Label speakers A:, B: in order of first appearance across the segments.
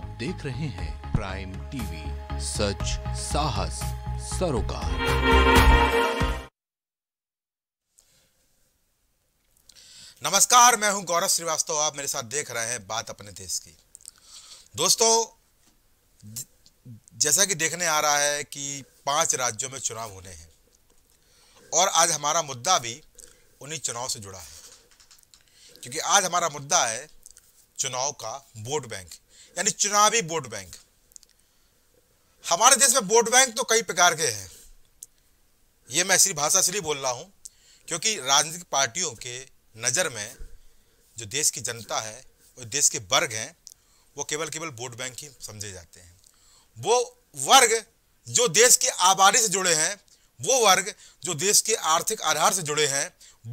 A: आप देख रहे हैं प्राइम टीवी सच साहस सरोकार नमस्कार मैं हूं गौरव श्रीवास्तव आप मेरे साथ देख रहे हैं बात अपने देश की दोस्तों जैसा कि देखने आ रहा है कि पांच राज्यों में चुनाव होने हैं और आज हमारा मुद्दा भी उन्हीं चुनाव से जुड़ा है क्योंकि आज हमारा मुद्दा है चुनाव का वोट बैंक यानी चुनावी वोट बैंक हमारे देश में वोट बैंक तो कई प्रकार के हैं ये मैं इसलिए भाषा ही बोल रहा हूँ क्योंकि राजनीतिक पार्टियों के नज़र में जो देश की जनता है और देश के वर्ग हैं वो केवल केवल वोट बैंक ही समझे जाते हैं वो वर्ग जो देश की आबादी से जुड़े हैं वो वर्ग जो देश के आर्थिक आधार से जुड़े हैं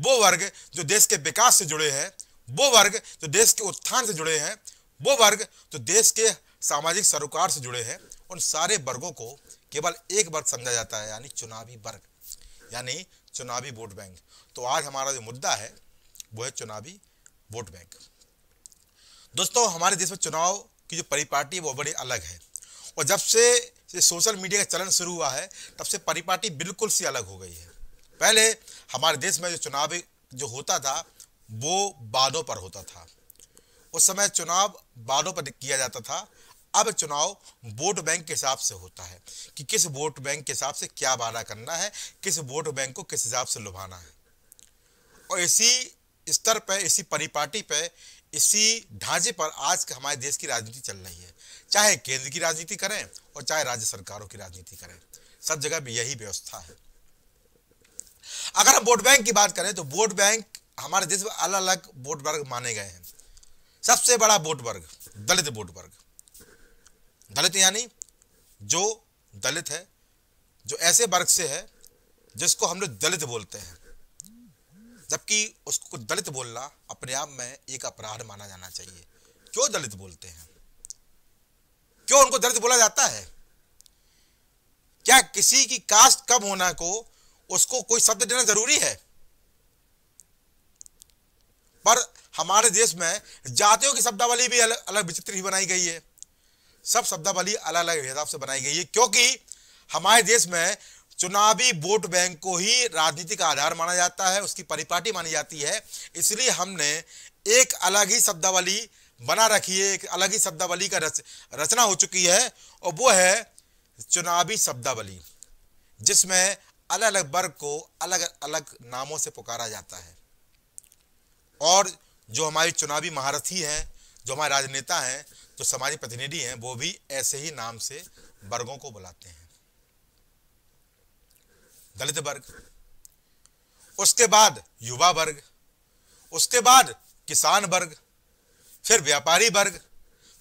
A: वो वर्ग जो देश के विकास से जुड़े हैं वो वर्ग जो देश के उत्थान से जुड़े हैं वो वर्ग जो तो देश के सामाजिक सरोकार से जुड़े हैं उन सारे वर्गों को केवल एक वर्ग समझा जाता है यानी चुनावी वर्ग यानी चुनावी वोट बैंक तो आज हमारा जो मुद्दा है वो है चुनावी वोट बैंक दोस्तों हमारे देश में चुनाव की जो परिपाटी वो बड़ी अलग है और जब से सोशल मीडिया का चलन शुरू हुआ है तब से परिपाटी बिल्कुल सी अलग हो गई है पहले हमारे देश में जो चुनावी जो होता था वो वादों पर होता था उस समय चुनाव बाड़ों पर किया जाता था अब चुनाव वोट बैंक के हिसाब से होता है कि किस वोट बैंक के हिसाब से क्या वादा करना है किस वोट बैंक को किस हिसाब से लुभाना है और इसी स्तर पर इसी परिपाटी पर इसी ढांचे पर आज हमारे देश की राजनीति चल रही है चाहे केंद्र की राजनीति करें और चाहे राज्य सरकारों की राजनीति करें सब जगह भी यही व्यवस्था है अगर हम वोट बैंक की बात करें तो वोट बैंक हमारे देश में अलग अलग वोट वर्ग माने गए हैं सबसे बड़ा वोट वर्ग दलित वोट वर्ग दलित यानी जो दलित है जो ऐसे वर्ग से है जिसको हम लोग दलित बोलते हैं जबकि उसको दलित बोलना अपने आप में एक अपराध माना जाना चाहिए क्यों दलित बोलते हैं क्यों उनको दलित बोला जाता है क्या किसी की कास्ट कम होना को उसको कोई शब्द देना जरूरी है पर हमारे देश में जातियों की शब्दावली भी अलग अलग विचित्र ही बनाई गई है सब शब्दावली अलग अलग हिसाब से बनाई गई है क्योंकि हमारे देश में चुनावी वोट बैंक को ही राजनीति का आधार माना जाता है उसकी परिपाटी मानी जाती है इसलिए हमने एक अलग ही शब्दावली बना रखी है एक अलग ही शब्दावली का रच रचना हो चुकी है और वो है चुनावी शब्दावली जिसमें अलग अलग वर्ग को अलग अलग नामों से पुकारा जाता है और जो हमारे चुनावी महारथी हैं जो हमारे राजनेता हैं जो समाजी प्रतिनिधि हैं वो भी ऐसे ही नाम से वर्गों को बुलाते हैं दलित वर्ग उसके बाद युवा वर्ग उसके बाद किसान वर्ग फिर व्यापारी वर्ग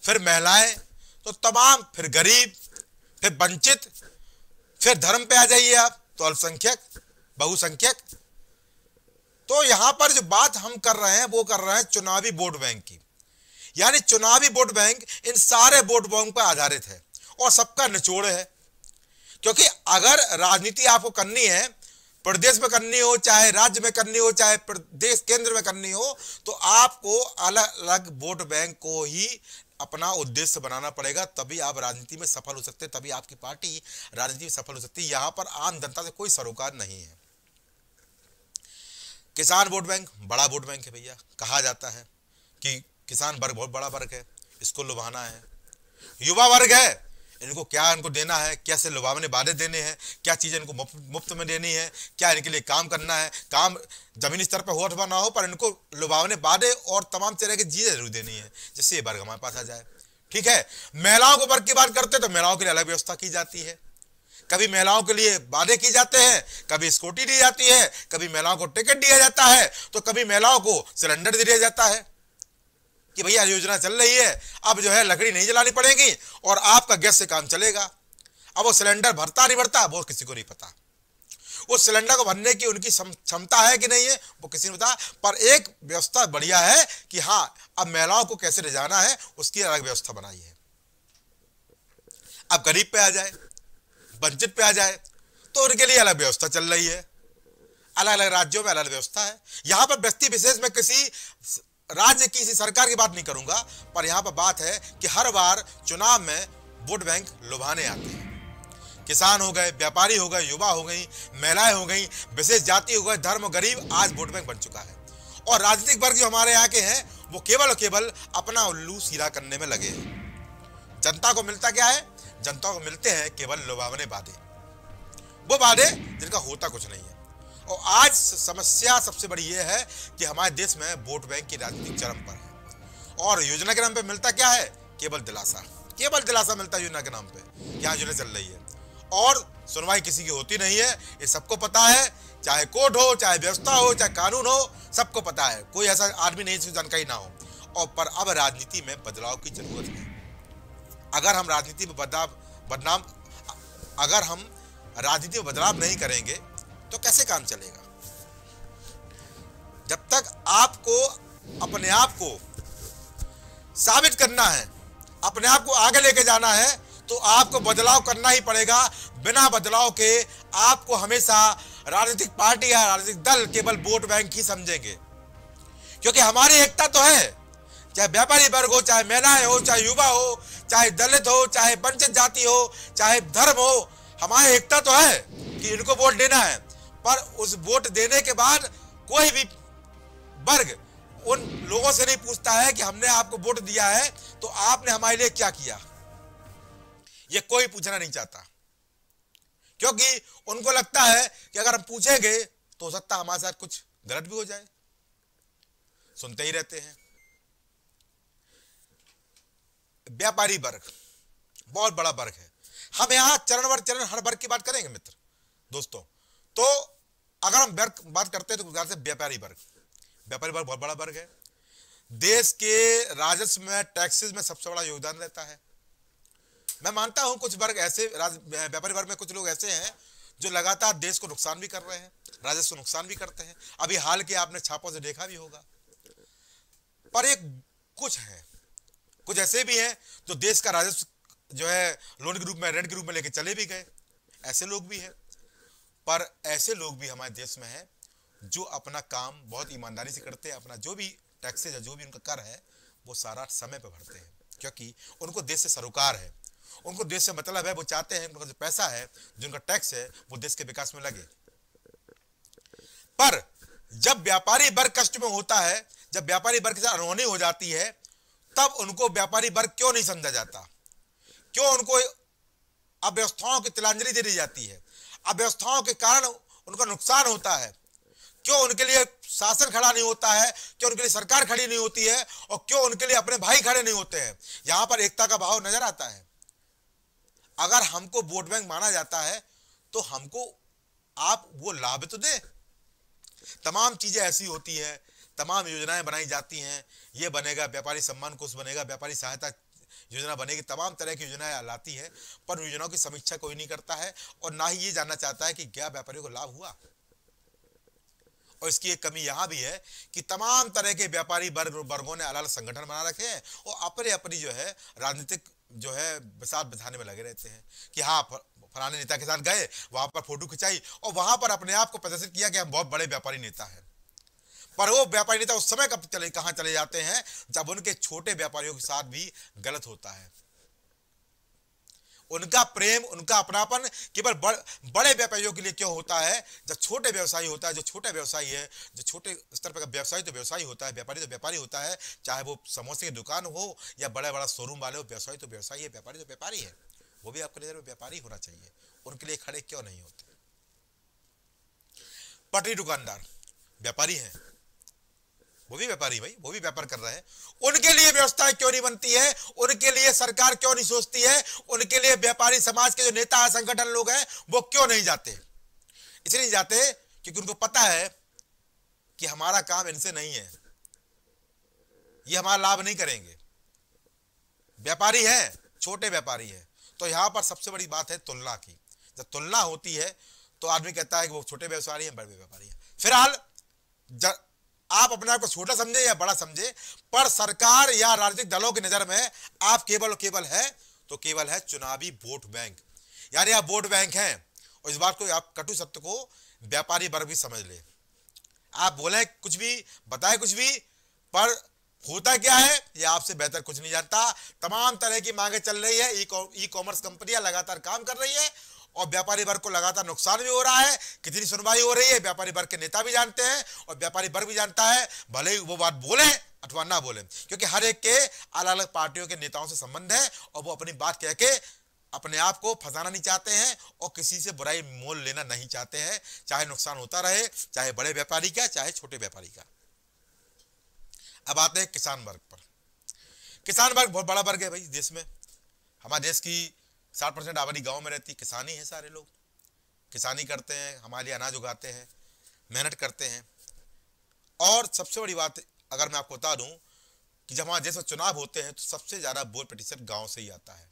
A: फिर महिलाएं तो तमाम फिर गरीब फिर वंचित फिर धर्म पे आ जाइए आप तो अल्पसंख्यक बहुसंख्यक तो यहां पर जो बात हम कर रहे हैं वो कर रहे हैं चुनावी वोट बैंक की यानी चुनावी वोट बैंक इन सारे वोट बैंक पर आधारित है और सबका निचोड़ है क्योंकि अगर राजनीति आपको करनी है प्रदेश में करनी हो चाहे राज्य में करनी हो चाहे प्रदेश केंद्र में करनी हो तो आपको अलग अलग वोट बैंक को ही अपना उद्देश्य बनाना पड़ेगा तभी आप राजनीति में सफल हो सकते हैं तभी आपकी पार्टी राजनीति में सफल हो सकती है यहाँ पर आम जनता से कोई सरोकार नहीं है किसान वोट बैंक बड़ा वोट बैंक है भैया कहा जाता है कि किसान वर्ग बहुत बड़ा वर्ग है इसको लुभाना है युवा वर्ग है इनको क्या इनको देना है कैसे लुभावने वादे देने हैं क्या चीज़ें इनको मुफ्त में देनी है क्या इनके लिए काम करना है काम जमीन स्तर पर हो अथवा ना हो पर इनको लुभावने वादे और तमाम तरह की चीज़ें जरूर देनी है जिससे ये वर्ग हमारे पास आ जाए ठीक है महिलाओं को वर्ग की बात करते हैं तो महिलाओं के लिए अलग व्यवस्था की जाती है कभी महिलाओं के लिए वादे किए जाते हैं कभी स्कूटी दी जाती है कभी महिलाओं को टिकट दिया जाता है तो कभी महिलाओं को सिलेंडर दिया जाता है कि भैया योजना चल रही है अब जो है लकड़ी नहीं जलानी पड़ेगी और आपका गैस से काम चलेगा अब वो सिलेंडर भरता नहीं भरता वो किसी को नहीं पता उस सिलेंडर को भरने की उनकी क्षमता है कि नहीं है वो किसी ने बता पर एक व्यवस्था बढ़िया है कि हाँ अब महिलाओं को कैसे ले जाना है उसकी अलग व्यवस्था बनाई है अब गरीब पे आ जाए वंचित पे आ जाए तो उनके लिए अलग व्यवस्था चल रही है अलग अलग राज्यों में अलग अलग व्यवस्था है यहाँ पर व्यक्ति विशेष में किसी राज्य की किसी सरकार की बात नहीं करूंगा पर यहाँ पर बात है कि हर बार चुनाव में वोट बैंक लुभाने आते हैं किसान हो गए व्यापारी हो गए युवा हो गई महिलाएं हो गई विशेष जाति हो गए धर्म गरीब आज वोट बैंक बन चुका है और राजनीतिक वर्ग जो हमारे यहाँ के हैं वो केवल और केवल अपना उल्लू सीधा करने में लगे हैं जनता को मिलता क्या है जनता को मिलते हैं केवल लोभावने वादे वो वादे जिनका होता कुछ नहीं है और आज समस्या सबसे बड़ी यह है कि हमारे देश में वोट बैंक की राजनीति चरम पर है और योजना के नाम पर मिलता क्या है केवल दिलासा केवल दिलासा मिलता है योजना के नाम पर क्या योजना चल रही है और सुनवाई किसी की होती नहीं है ये सबको पता है चाहे कोर्ट हो चाहे व्यवस्था हो चाहे कानून हो सबको पता है कोई ऐसा आदमी नहीं जिसकी जानकारी ना हो और पर अब राजनीति में बदलाव की जरूरत है अगर हम राजनीति में बदलाव बदनाम अगर हम राजनीति में बदलाव नहीं करेंगे तो कैसे काम चलेगा जब तक आपको अपने आप को साबित करना है अपने आप को आगे लेके जाना है तो आपको बदलाव करना ही पड़ेगा बिना बदलाव के आपको हमेशा राजनीतिक पार्टी या राजनीतिक दल केवल वोट बैंक ही समझेंगे क्योंकि हमारी एकता तो है चाहे व्यापारी वर्ग हो चाहे महिलाएं हो चाहे युवा हो चाहे दलित हो चाहे वंचित जाति हो चाहे धर्म हो हमारी एकता तो है कि इनको वोट देना है पर उस वोट देने के बाद कोई भी वर्ग उन लोगों से नहीं पूछता है कि हमने आपको वोट दिया है तो आपने हमारे लिए क्या किया ये कोई पूछना नहीं चाहता क्योंकि उनको लगता है कि अगर हम पूछेंगे तो हो सकता हमारे साथ कुछ गलत भी हो जाए सुनते ही रहते हैं व्यापारी वर्ग बहुत बड़ा वर्ग है हम यहाँ चरण वर्ग चरण हर वर्ग की बात करेंगे मित्र दोस्तों तो अगर हम वर्ग बात करते हैं तो प्रकार से व्यापारी वर्ग व्यापारी वर्ग बहुत बड़ा वर्ग है देश के राजस्व में टैक्सेस में सबसे बड़ा योगदान रहता है मैं मानता हूं कुछ वर्ग ऐसे व्यापारी वर्ग में कुछ लोग ऐसे हैं जो लगातार देश को नुकसान भी कर रहे हैं राजस्व नुकसान भी करते हैं अभी हाल के आपने छापों से देखा भी होगा पर एक कुछ है कुछ ऐसे भी हैं जो देश का राजस्व जो है लोन के रूप में रेंट के रूप में लेके चले भी गए ऐसे लोग भी हैं पर ऐसे लोग भी हमारे देश में हैं जो अपना काम बहुत ईमानदारी से करते हैं अपना जो भी टैक्सेज है जो भी उनका कर है वो सारा समय पर भरते हैं क्योंकि उनको देश से सरोकार है उनको देश से मतलब है वो चाहते हैं उनका जो पैसा है जो उनका टैक्स है वो देश के विकास में लगे पर जब व्यापारी वर्ग कष्ट में होता है जब व्यापारी वर्ग के साथ अनहोनी हो जाती है तब उनको व्यापारी वर्ग क्यों नहीं समझा जाता क्यों उनको अव्यवस्थाओं की तिलांजलि दे दी जाती है अव्यवस्थाओं के कारण उनका नुकसान होता है क्यों उनके लिए शासन खड़ा नहीं होता है क्यों उनके लिए सरकार खड़ी नहीं होती है और क्यों उनके लिए अपने भाई खड़े नहीं होते हैं यहां पर एकता का भाव नजर आता है अगर हमको वोट बैंक माना जाता है तो हमको आप वो लाभ तो दे तमाम चीजें ऐसी होती है तमाम योजनाएं बनाई जाती हैं ये बनेगा व्यापारी सम्मान कोष बनेगा व्यापारी सहायता योजना बनेगी तमाम तरह की योजनाएं लाती है पर योजनाओं की समीक्षा कोई नहीं करता है और ना ही ये जानना चाहता है कि क्या व्यापारियों को लाभ हुआ और इसकी एक कमी यहाँ भी है कि तमाम तरह के व्यापारी वर्ग वर्गों ने अलग अलग संगठन बना रखे हैं और अपने अपनी जो है राजनीतिक जो है बसात बिछाने में लगे रहते हैं कि हाँ फलाने नेता के साथ गए वहां पर फोटो खिंचाई और वहां पर अपने आप को प्रदर्शित किया कि हम बहुत बड़े व्यापारी नेता हैं पर वो व्यापारी नेता उस समय कब चले कहाँ चले जाते हैं जब उनके छोटे व्यापारियों के साथ भी गलत होता है उनका प्रेम उनका अपनापन केवल बड़, बड़े व्यापारियों के लिए क्यों होता है जब छोटे व्यवसायी होता है जो छोटे व्यवसायी है जो छोटे स्तर पर व्यवसायी तो व्यवसायी होता है व्यापारी तो व्यापारी होता है चाहे वो समोसे की दुकान हो या बड़ा बड़ा शोरूम वाले हो व्यवसायी तो व्यवसायी है व्यापारी तो व्यापारी है वो भी आपके नजर में व्यापारी होना चाहिए उनके लिए खड़े क्यों नहीं होते पटरी दुकानदार व्यापारी है वो भी व्यापारी भाई वो भी व्यापार कर रहे हैं उनके लिए व्यवस्था क्यों नहीं बनती है उनके लिए सरकार क्यों नहीं सोचती है उनके लिए व्यापारी समाज के जो नेता है संगठन लोग हैं वो क्यों नहीं जाते इसलिए नहीं जाते क्योंकि उनको पता है कि हमारा काम इनसे नहीं है ये हमारा लाभ नहीं करेंगे व्यापारी है छोटे व्यापारी है तो यहां पर सबसे बड़ी बात है तुलना की जब तुलना होती है तो आदमी कहता है कि वो छोटे व्यापारी हैं बड़े व्यापारी हैं फिलहाल आप अपने आप को छोटा समझे या बड़ा समझे पर सरकार या राजनीतिक दलों की नजर में आप केवल और केवल है तो केवल है चुनावी वोट बैंक यानी आप वोट बैंक हैं और इस बात को आप कटु सत्य को व्यापारी वर्ग भी समझ ले आप बोले कुछ भी बताए कुछ भी पर होता क्या है ये आपसे बेहतर कुछ नहीं जानता तमाम तरह की मांगे चल रही है ई कॉमर्स कंपनियां लगातार काम कर रही है और व्यापारी वर्ग को लगातार नुकसान भी हो रहा है कितनी सुनवाई हो रही है व्यापारी वर्ग के नेता भी जानते हैं और व्यापारी वर्ग भी जानता है भले ही वो बात बोले अथवा ना बोले क्योंकि हर एक के अलग अलग पार्टियों के नेताओं से संबंध है और वो अपनी बात कह के अपने आप को फंसाना नहीं चाहते हैं और किसी से बुराई मोल लेना नहीं चाहते हैं चाहे नुकसान होता रहे चाहे बड़े व्यापारी का चाहे छोटे व्यापारी का अब आते हैं किसान वर्ग पर किसान वर्ग बहुत बड़ा वर्ग है भाई देश में हमारे देश की साठ परसेंट आबादी गाँव में रहती किसानी है सारे लोग किसानी करते हैं हमारे लिए अनाज उगाते हैं मेहनत करते हैं और सबसे बड़ी बात अगर मैं आपको बता दूं कि जब वहाँ जैसे चुनाव होते हैं तो सबसे ज़्यादा वोट प्रतिशत गाँव से ही आता है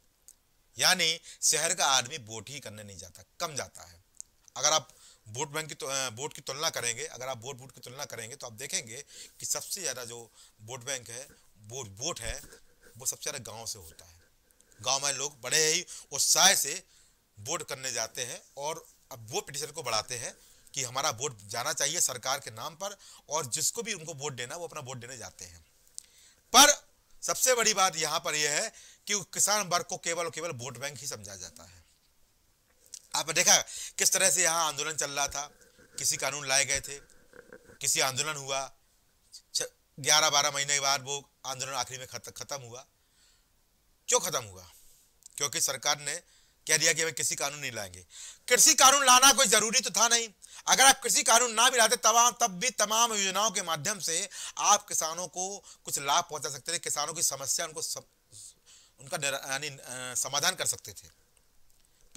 A: यानी शहर का आदमी वोट ही करने नहीं जाता कम जाता है अगर आप वोट बैंक की तो, वोट तो, की तुलना करेंगे अगर आप वोट वोट की तुलना करेंगे तो आप देखेंगे कि सबसे ज़्यादा जो वोट बैंक है वो वोट है वो सबसे ज़्यादा गाँव से होता है गांव में लोग बड़े ही उत्साह से वोट करने जाते हैं और अब वो पिटिशन को बढ़ाते हैं कि हमारा वोट जाना चाहिए सरकार के नाम पर और जिसको भी उनको वोट देना वो अपना वोट देने जाते हैं पर सबसे बड़ी बात यहां पर यह है कि किसान वर्ग को केवल और केवल वोट बैंक ही समझा जाता है आपने देखा किस तरह से यहाँ आंदोलन चल रहा था किसी कानून लाए गए थे किसी आंदोलन हुआ ग्यारह बारह महीने के बाद वो आंदोलन आखिरी में खत्म हुआ क्यों खत्म हुआ क्योंकि सरकार ने कह दिया कि हमें कृषि कानून नहीं लाएंगे कृषि कानून लाना कोई जरूरी तो था नहीं अगर आप कृषि कानून ना भी लाते तब तब भी तमाम योजनाओं के माध्यम से आप किसानों को कुछ लाभ पहुंचा सकते थे किसानों की समस्या उनको सम, उनका यानी समाधान कर सकते थे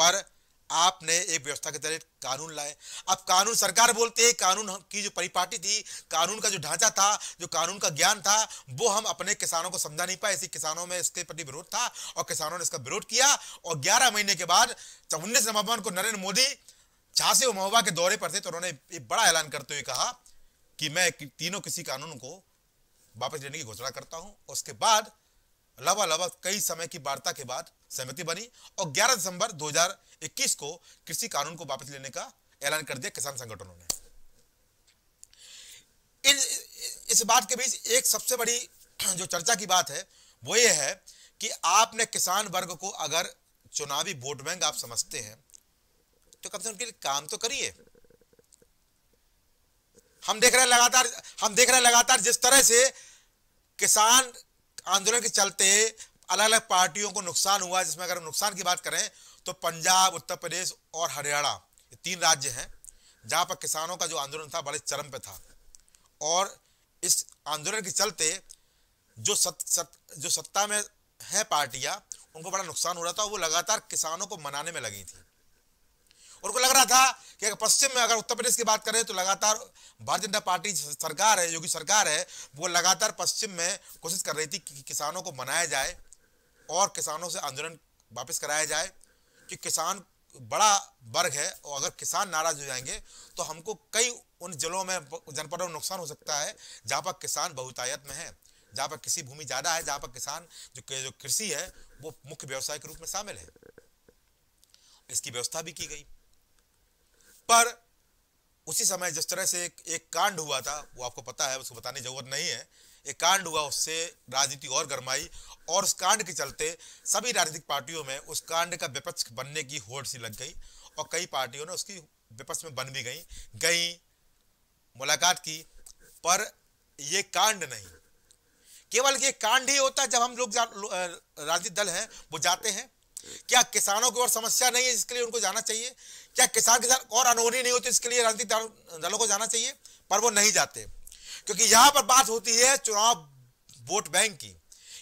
A: पर आपने एक व्यवस्था के तहत कानून लाए अब कानून सरकार बोलते हैं कानून की जो परिपाटी थी कानून का जो ढांचा था जो कानून का ज्ञान था वो हम अपने किसानों को समझा नहीं पाए इसी किसानों में इसके प्रति विरोध था और किसानों ने इसका विरोध किया और 11 महीने के बाद उन्नीस नवंबर को नरेंद्र मोदी झांसे और महोबा के दौरे पर थे तो उन्होंने एक बड़ा ऐलान करते हुए कहा कि मैं तीनों किसी कानून को वापस लेने की घोषणा करता हूं उसके बाद लवा लवा कई समय की वार्ता के बाद सहमति बनी और 11 दिसंबर 2021 को कृषि कानून को वापस लेने का ऐलान कर दिया किसान संगठनों ने इस, इस बात के बीच एक सबसे बड़ी जो चर्चा की बात है वो ये है कि आपने किसान वर्ग को अगर चुनावी वोट बैंक आप समझते हैं तो कम से उनके लिए काम तो करिए हम देख रहे हैं लगातार हम देख रहे हैं लगातार जिस तरह से किसान आंदोलन के चलते अलग अलग पार्टियों को नुकसान हुआ जिसमें अगर हम नुकसान की बात करें तो पंजाब उत्तर प्रदेश और हरियाणा ये तीन राज्य हैं जहाँ पर किसानों का जो आंदोलन था बड़े चरम पे था और इस आंदोलन के चलते जो सत, सत जो सत्ता में है पार्टियाँ उनको बड़ा नुकसान हो रहा था वो लगातार किसानों को मनाने में लगी थी उनको लग रहा था कि अगर पश्चिम में अगर उत्तर प्रदेश की बात करें तो लगातार भारतीय जनता पार्टी सरकार है योगी सरकार है वो लगातार पश्चिम में कोशिश कर रही थी कि किसानों को मनाया जाए और किसानों से आंदोलन वापस कराया जाए कि किसान बड़ा वर्ग है और अगर किसान नाराज हो जाएंगे तो हमको कई उन जिलों में जनपदों में नुकसान हो सकता है जहाँ पर किसान बहुतायत में है जहाँ पर किसी भूमि ज़्यादा है जहाँ पर किसान जो जो कृषि है वो मुख्य व्यवसाय के रूप में शामिल है इसकी व्यवस्था भी की गई पर उसी समय जिस तरह से एक, एक कांड हुआ था वो आपको पता है उसको बताने की जरूरत नहीं है एक कांड हुआ उससे राजनीति और गरमाई और उस कांड के चलते सभी राजनीतिक पार्टियों में उस कांड का विपक्ष बनने की होड़ सी लग गई और कई पार्टियों ने उसकी विपक्ष में बन भी गई गई मुलाकात की पर ये कांड नहीं केवल ये कांड ही होता है जब हम लोग राजनीतिक दल हैं वो जाते हैं क्या किसानों की और समस्या नहीं है जिसके लिए उनको जाना चाहिए क्या किसान के साथ और अनहोनी नहीं होती इसके लिए राजनीतिक दलों को जाना चाहिए पर वो नहीं जाते क्योंकि यहां पर बात होती है चुनाव वोट बैंक की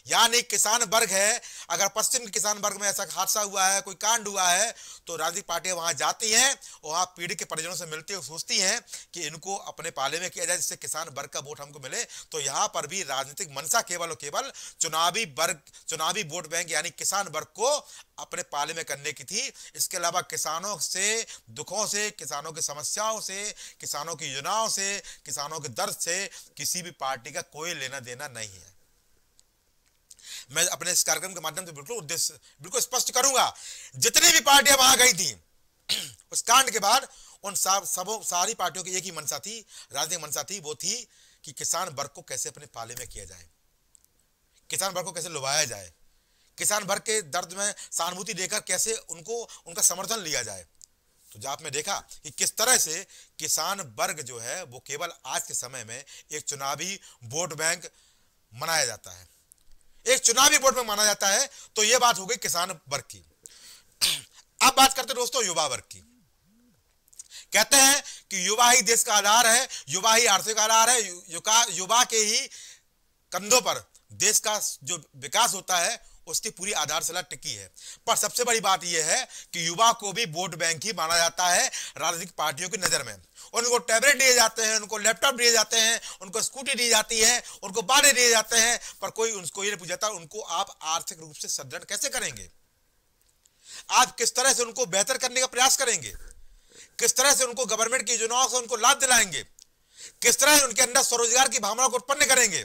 A: यानी किसान वर्ग है अगर पश्चिम किसान वर्ग में ऐसा हादसा हुआ है कोई कांड हुआ है तो राजनीतिक पार्टियां वहां जाती हैं वहां पीड़ित के परिजनों से मिलती और सोचती हैं कि इनको अपने पाले में किया जाए जिससे किसान वर्ग का वोट हमको मिले तो यहाँ पर भी राजनीतिक मनसा केवल और केवल चुनावी वर्ग चुनावी वोट बैंक यानी किसान वर्ग को अपने पाले में करने की थी इसके अलावा किसानों से दुखों से किसानों की समस्याओं से किसानों की योजनाओं से किसानों के दर्द से किसी भी पार्टी का कोई लेना देना नहीं है मैं अपने इस कार्यक्रम के माध्यम से बिल्कुल उद्देश्य बिल्कुल स्पष्ट करूंगा जितनी भी पार्टियां वहां गई थी उस कांड के बाद उन सब सारी पार्टियों की एक ही मनसा थी राजनीतिक मनसा थी वो थी कि किसान वर्ग को कैसे अपने पाले में किया जाए किसान वर्ग को कैसे लुभाया जाए किसान वर्ग के दर्द में सहानुभूति देकर कैसे उनको उनका समर्थन लिया जाए तो जब आपने देखा कि किस तरह से किसान वर्ग जो है वो केवल आज के समय में एक चुनावी वोट बैंक मनाया जाता है एक चुनावी वोट में माना जाता है तो यह बात हो गई किसान वर्ग की अब बात करते दोस्तों युवा वर्ग की कहते हैं कि युवा ही देश का आधार है युवा ही आर्थिक आधार है युवा के ही कंधों पर देश का जो विकास होता है उसकी पूरी आधारशिला टिकी है पर सबसे बड़ी बात यह है कि युवा को भी वोट बैंक ही माना जाता है राजनीतिक पार्टियों की नजर में उनको टैबलेट दिए जाते हैं उनको लैपटॉप दिए जाते हैं उनको स्कूटी दी जाती है उनको बाड़े दिए जाते हैं पर कोई उनको ये नहीं पूछ जाता उनको आप आर्थिक रूप से सदृढ़ कैसे करेंगे आप किस तरह से उनको बेहतर करने का प्रयास करेंगे किस तरह से उनको गवर्नमेंट की योजनाओं से उनको लाभ दिलाएंगे किस तरह से उनके अंदर स्वरोजगार की भावना को उत्पन्न करेंगे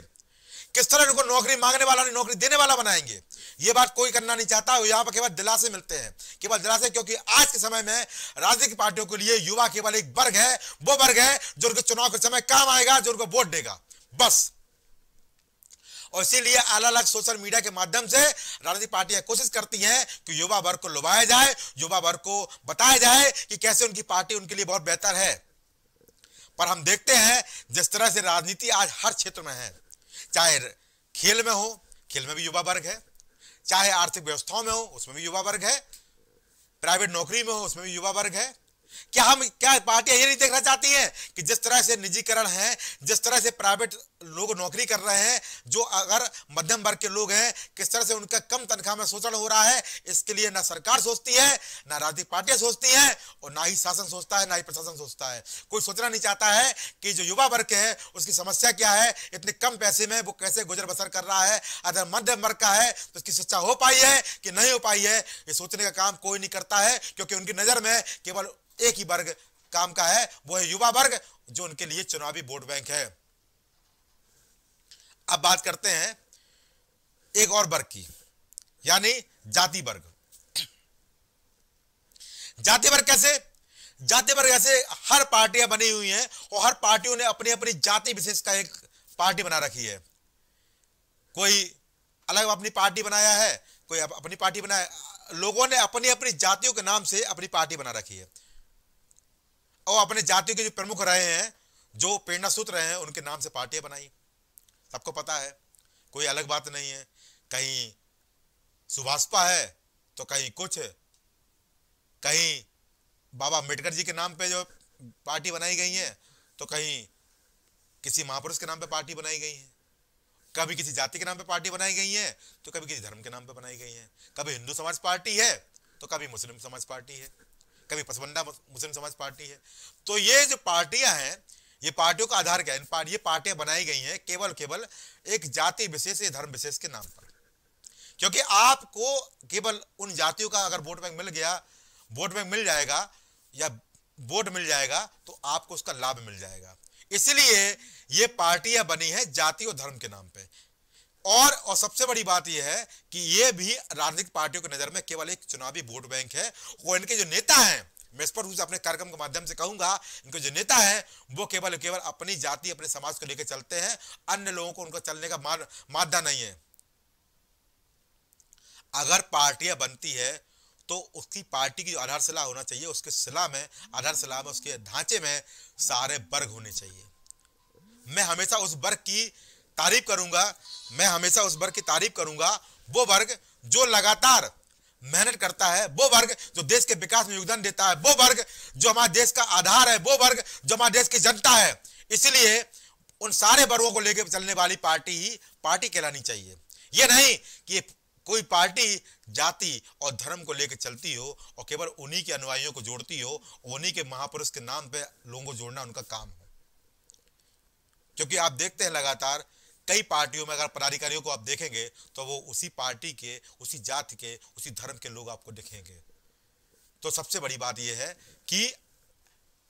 A: किस तरह इनको नौकरी मांगने वाला नहीं नौकरी देने वाला बनाएंगे ये बात कोई करना नहीं चाहता और यहाँ पर केवल दिलासे मिलते हैं केवल दिलासे क्योंकि आज के समय में राजनीतिक पार्टियों के लिए युवा केवल एक वर्ग है वो वर्ग है जो उनके चुनाव के समय काम आएगा जो उनको वोट देगा बस और इसीलिए अलग अलग सोशल मीडिया के माध्यम से राजनीतिक पार्टियां कोशिश करती हैं कि युवा वर्ग को लुभाया जाए युवा वर्ग को बताया जाए कि कैसे उनकी पार्टी उनके लिए बहुत बेहतर है पर हम देखते हैं जिस तरह से राजनीति आज हर क्षेत्र में है चाहे खेल में हो खेल में भी युवा वर्ग है चाहे आर्थिक व्यवस्थाओं में हो उसमें भी युवा वर्ग है प्राइवेट नौकरी में हो उसमें भी युवा वर्ग है क्या हम क्या पार्टियां ये नहीं देखना चाहती हैं कि जिस तरह से निजीकरण है जिस तरह से प्राइवेट लोग नौकरी कर रहे हैं जो अगर मध्यम वर्ग के लोग हैं किस तरह से उनका कम तनख्वाह में शोषण हो रहा है इसके लिए ना सरकार सोचती है ना राजनीतिक पार्टियां सोचती हैं और ना ही शासन सोचता है ना ही प्रशासन सोचता है कोई सोचना नहीं चाहता है कि जो युवा वर्ग है उसकी समस्या क्या है इतने कम पैसे में वो कैसे गुजर बसर कर रहा है अगर मध्यम वर्ग का है तो उसकी शिक्षा हो पाई है कि नहीं हो पाई है ये सोचने का काम कोई नहीं करता है क्योंकि उनकी नज़र में केवल एक ही वर्ग काम का है वो है युवा वर्ग जो उनके लिए चुनावी वोट बैंक है अब बात करते हैं एक और वर्ग की यानी जाति वर्ग जाति वर्ग कैसे जाति वर्ग ऐसे हर पार्टियां बनी हुई हैं और हर पार्टियों ने अपनी अपनी जाति विशेष का एक पार्टी बना रखी है कोई अलग अपनी पार्टी बनाया है कोई अपनी पार्टी बनाया लोगों ने अपनी अपनी जातियों के नाम से अपनी पार्टी बना रखी है और अपने जातियों के जो प्रमुख रहे हैं जो प्रेरणा सूत्र रहे हैं उनके नाम से पार्टियां बनाई सबको पता है कोई अलग बात नहीं है कहीं सुभाषपा है तो कहीं कुछ कहीं बाबा अम्बेडकर जी के नाम पे जो पार्टी बनाई गई है तो कहीं किसी महापुरुष के नाम पे पार्टी बनाई गई है कभी किसी जाति के नाम पे पार्टी बनाई गई है तो कभी किसी धर्म के नाम पे बनाई गई है कभी हिंदू समाज पार्टी है तो कभी मुस्लिम समाज पार्टी है कभी पसवंडा मुस्लिम समाज पार्टी है तो ये जो पार्टियां हैं ये पार्टियों का आधार क्या है ये पार्टियां बनाई गई हैं केवल केवल एक जाति विशेष या धर्म विशेष के नाम पर क्योंकि आपको केवल उन जातियों का अगर वोट बैंक मिल गया वोट बैंक मिल जाएगा या वोट मिल जाएगा तो आपको उसका लाभ मिल जाएगा इसलिए ये पार्टियां बनी है जाति और धर्म के नाम पर और, और सबसे बड़ी बात यह है कि यह भी राजनीतिक पार्टियों की नजर में केवल एक चुनावी वोट बैंक है और इनके जो नेता हैं मैं स्पष्ट रूप से अपने कार्यक्रम के माध्यम से कहूंगा इनके जो नेता हैं वो केवल केवल अपनी जाति अपने समाज को लेकर चलते हैं अन्य लोगों को उनको चलने का मादा नहीं है अगर पार्टियां बनती है तो उसकी पार्टी की जो आधारशिला होना चाहिए उसके शिला में आधारशिला में उसके ढांचे में सारे वर्ग होने चाहिए मैं हमेशा उस वर्ग की तारीफ करूंगा मैं हमेशा उस वर्ग की तारीफ करूंगा वो वर्ग जो लगातार मेहनत करता है वो वर्ग जो देश के विकास में योगदान देता है वो वर्ग जो हमारे देश का आधार है वो वर्ग जो हमारे देश की जनता है इसलिए उन सारे वर्गों को लेकर चलने वाली पार्टी ही पार्टी कहलानी चाहिए ये नहीं कि कोई पार्टी जाति और धर्म को लेकर चलती हो और केवल उन्हीं के अनुयायियों को जोड़ती हो उन्हीं के महापुरुष के नाम पे लोगों को जोड़ना उनका काम है क्योंकि आप देखते हैं लगातार कई पार्टियों में अगर पदाधिकारियों को आप देखेंगे तो वो उसी पार्टी के उसी जाति के उसी धर्म के लोग आपको देखेंगे तो सबसे बड़ी बात यह है कि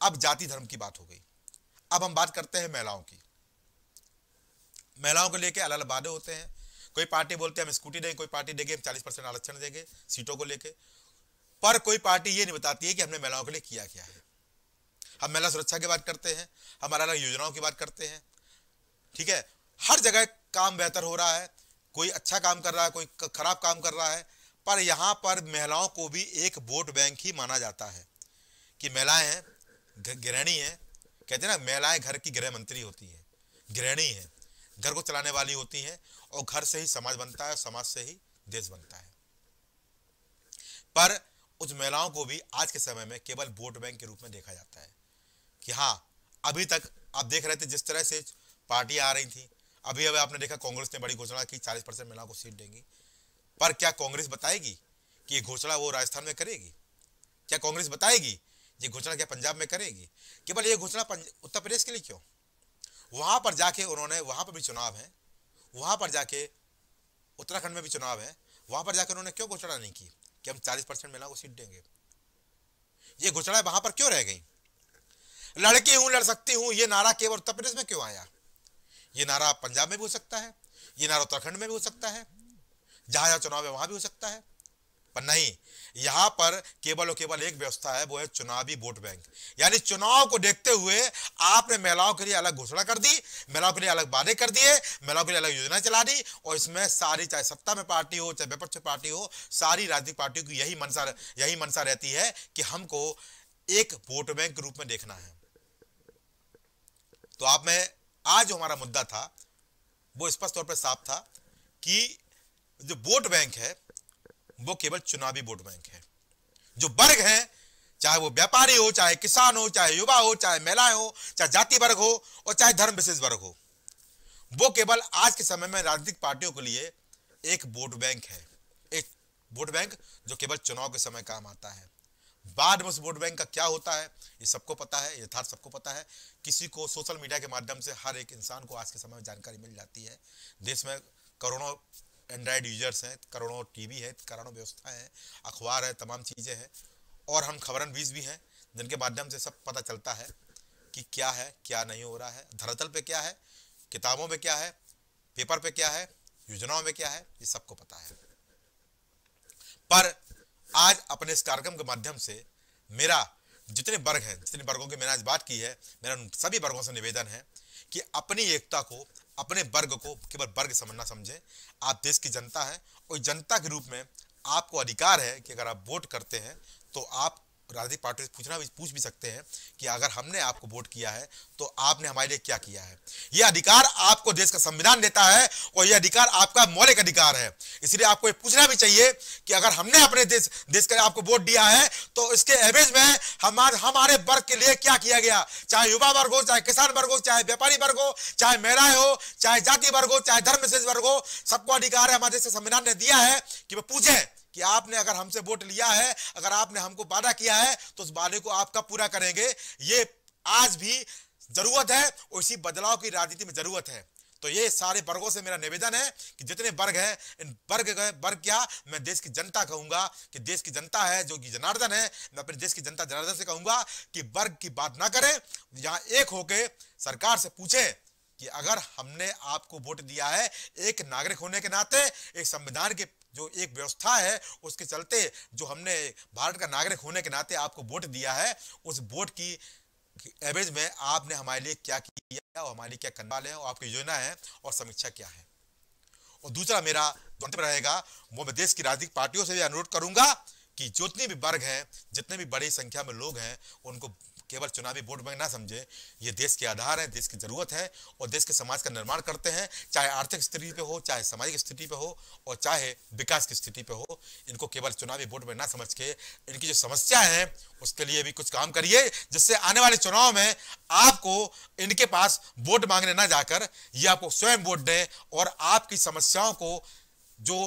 A: अब जाति धर्म की बात हो गई अब हम बात करते हैं महिलाओं की महिलाओं को लेकर अलग अलग वादे होते हैं कोई पार्टी बोलते हैं हम स्कूटी देंगे कोई पार्टी देंगे हम चालीस परसेंट आरक्षण देंगे सीटों को लेके पर कोई पार्टी ये नहीं बताती है कि हमने महिलाओं के लिए किया क्या है हम महिला सुरक्षा की बात करते हैं हम अलग अलग योजनाओं की बात करते हैं ठीक है हर जगह काम बेहतर हो रहा है कोई अच्छा काम कर रहा है कोई खराब काम कर रहा है पर यहाँ पर महिलाओं को भी एक वोट बैंक ही माना जाता है कि महिलाएं हैं गृहिणी हैं कहते हैं ना महिलाएं घर की गृह मंत्री होती हैं गृहिणी हैं घर को चलाने वाली होती हैं और घर से ही समाज बनता है और समाज से ही देश बनता है पर उस महिलाओं को भी आज के समय में केवल वोट बैंक के रूप में देखा जाता है कि हाँ अभी तक आप देख रहे थे जिस तरह से पार्टियाँ आ रही थी अभी अभी आपने देखा कांग्रेस ने बड़ी घोषणा की चालीस परसेंट महिलाओं को सीट देंगी पर क्या कांग्रेस बताएगी कि ये घोषणा वो राजस्थान में करेगी क्या कांग्रेस बताएगी ये घोषणा क्या पंजाब में करेगी केवल ये घोषणा उत्तर प्रदेश के लिए क्यों वहाँ पर जाके उन्होंने वहाँ पर भी चुनाव है वहाँ पर जाके उत्तराखंड में भी चुनाव है वहाँ पर जाकर उन्होंने क्यों घोषणा नहीं की कि हम चालीस परसेंट महिलाओं को सीट देंगे ये घोषणा वहाँ पर क्यों रह गई लड़की हूँ लड़ सकती हूँ ये नारा केवल उत्तर प्रदेश में क्यों आया ये नारा पंजाब में भी हो सकता है ये नारा उत्तराखंड में भी हो सकता है जहां जहां चुनाव है वहां भी हो सकता है पर नहीं यहां पर केवल और केवल एक व्यवस्था है वो है चुनावी वोट बैंक यानी चुनाव को देखते हुए आपने महिलाओं के लिए अलग घोषणा कर दी महिलाओं के लिए अलग वादे कर दिए महिलाओं के लिए अलग योजना चला दी और इसमें सारी चाहे सत्ता में पार्टी हो चाहे विपक्ष पार्टी हो सारी राजनीतिक पार्टियों की यही मनसा यही मनसा रहती है कि हमको एक वोट बैंक के रूप में देखना है तो आप में आज जो हमारा मुद्दा था वो स्पष्ट तौर पर साफ था कि जो वोट बैंक है वो केवल चुनावी वोट बैंक है जो वर्ग है चाहे वो व्यापारी हो चाहे किसान हो चाहे युवा हो चाहे महिलाएं हो चाहे जाति वर्ग हो और चाहे धर्म विशेष वर्ग हो वो केवल आज के समय में राजनीतिक पार्टियों के लिए एक वोट बैंक है एक वोट बैंक जो केवल चुनाव के समय काम आता है बाद में वोट बैंक का क्या होता है ये सबको पता है यथार्थ सबको पता है किसी को सोशल मीडिया के माध्यम से हर एक इंसान को आज के समय में जानकारी मिल जाती है देश में करोड़ों एंड्रॉयड यूजर्स हैं करोड़ों टीवी है करोड़ों व्यवस्था है अखबार है तमाम चीज़ें हैं और हम खबरन बीज भी हैं जिनके माध्यम से सब पता चलता है कि क्या है क्या नहीं हो रहा है धरातल पे क्या है किताबों में क्या है पेपर पे क्या है योजनाओं में क्या है ये सबको पता है पर आज अपने इस कार्यक्रम के माध्यम से मेरा जितने वर्ग हैं जितने वर्गों की मैंने आज बात की है मेरा उन सभी वर्गों से निवेदन है कि अपनी एकता को अपने वर्ग को केवल वर्ग समझना समझें आप देश की जनता हैं और जनता के रूप में आपको अधिकार है कि अगर आप वोट करते हैं तो आप राजनीतिक पार्टी से पूछना भी पूछ भी सकते हैं कि अगर हमने आपको वोट किया है तो आपने हमारे लिए क्या किया है यह अधिकार आपको देश का संविधान देता है और यह अधिकार आपका मौलिक अधिकार है इसलिए आपको ये पूछना भी चाहिए कि अगर हमने अपने देश देश का आपको वोट दिया है तो इसके एवेज में हमारे हमारे वर्ग के लिए क्या किया गया चाहे युवा वर्ग हो चाहे किसान वर्ग हो चाहे व्यापारी वर्ग हो चाहे महिलाएं हो चाहे जाति वर्ग हो चाहे धर्म विशेष वर्ग हो सबको अधिकार है हमारे देश का संविधान ने दिया है कि वह पूछें कि आपने अगर हमसे वोट लिया है अगर आपने हमको वादा किया है तो उस वादे को आप कब पूरा करेंगे ये आज भी जरूरत है और इसी बदलाव की राजनीति में जरूरत है तो ये सारे वर्गों से मेरा निवेदन है कि जितने वर्ग हैं इन वर्ग वर्ग क्या मैं देश की जनता कहूंगा कि देश की जनता है जो कि जनार्दन है मैं अपने देश की जनता जनार्दन से कहूंगा कि वर्ग की बात ना करें यहाँ एक होके सरकार से पूछे कि अगर हमने आपको वोट दिया है एक नागरिक होने के नाते एक संविधान के जो एक व्यवस्था है उसके चलते जो हमने भारत का नागरिक होने के नाते आपको वोट दिया है उस वोट की एवरेज में आपने हमारे लिए क्या किया और हमारे लिए क्या करने वाले हैं और आपकी योजना है और समीक्षा क्या है और दूसरा मेरा गंतव्य रहेगा वो मैं देश की राजनीतिक पार्टियों से भी अनुरोध करूंगा कि जितने भी वर्ग हैं जितने भी बड़ी संख्या में लोग हैं उनको केवल चुनावी वोट बैंक ना समझे ये देश के आधार है देश की ज़रूरत है और देश के समाज का निर्माण करते हैं चाहे आर्थिक स्थिति पे हो चाहे सामाजिक स्थिति पे हो और चाहे विकास की स्थिति पे हो इनको केवल चुनावी वोट बैंक ना समझ के इनकी जो समस्या है उसके लिए भी कुछ काम करिए जिससे आने वाले चुनाव में आपको इनके पास वोट मांगने ना जाकर ये आपको स्वयं वोट दें और आपकी समस्याओं को जो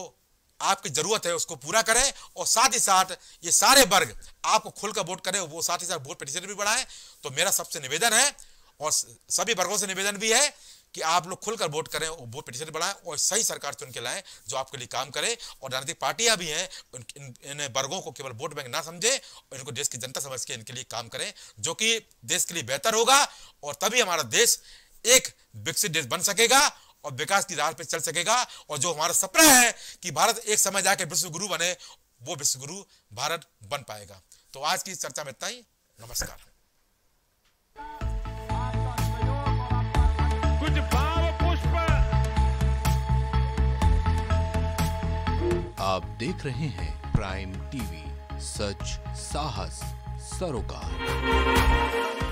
A: आपकी जरूरत है उसको पूरा करें और साथ ही साथ ये सारे वर्ग आपको खुलकर वोट करें वो साथ ही साथ वोट पिटिशन भी बढ़ाएं तो मेरा सबसे निवेदन है और सभी वर्गों से निवेदन भी है कि आप लोग खुलकर वोट करें और वोट पिटिशन बढ़ाएं और सही सरकार चुन के लाएं जो आपके लिए काम करे और राजनीतिक पार्टियां भी हैं इन, इन वर्गों को केवल वोट बैंक ना समझे और इनको देश की जनता समझ के इनके लिए काम करें जो कि देश के लिए बेहतर होगा और तभी हमारा देश एक विकसित देश बन सकेगा और विकास की राह पर चल सकेगा और जो हमारा सपना है कि भारत एक समय जाके विश्व गुरु बने वो विश्व गुरु भारत बन पाएगा तो आज की चर्चा में इतना ही नमस्कार कुछ भाव पुष्प आप देख रहे हैं प्राइम टीवी सच साहस सरोकार